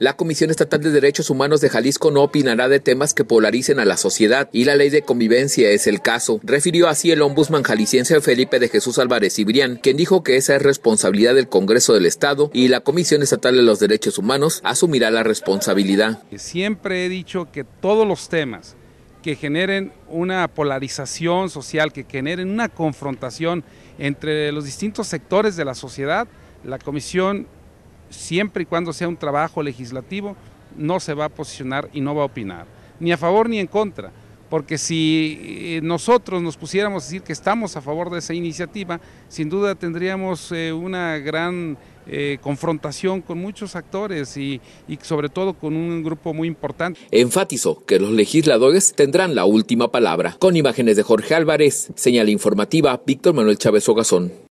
La Comisión Estatal de Derechos Humanos de Jalisco no opinará de temas que polaricen a la sociedad y la ley de convivencia es el caso. Refirió así el ombudsman jalisciense Felipe de Jesús Álvarez Ibrián, quien dijo que esa es responsabilidad del Congreso del Estado y la Comisión Estatal de los Derechos Humanos asumirá la responsabilidad. Siempre he dicho que todos los temas que generen una polarización social, que generen una confrontación entre los distintos sectores de la sociedad, la Comisión siempre y cuando sea un trabajo legislativo, no se va a posicionar y no va a opinar, ni a favor ni en contra, porque si eh, nosotros nos pusiéramos a decir que estamos a favor de esa iniciativa, sin duda tendríamos eh, una gran eh, confrontación con muchos actores y, y sobre todo con un grupo muy importante. Enfatizó que los legisladores tendrán la última palabra. Con imágenes de Jorge Álvarez, señal informativa, Víctor Manuel Chávez Ogazón.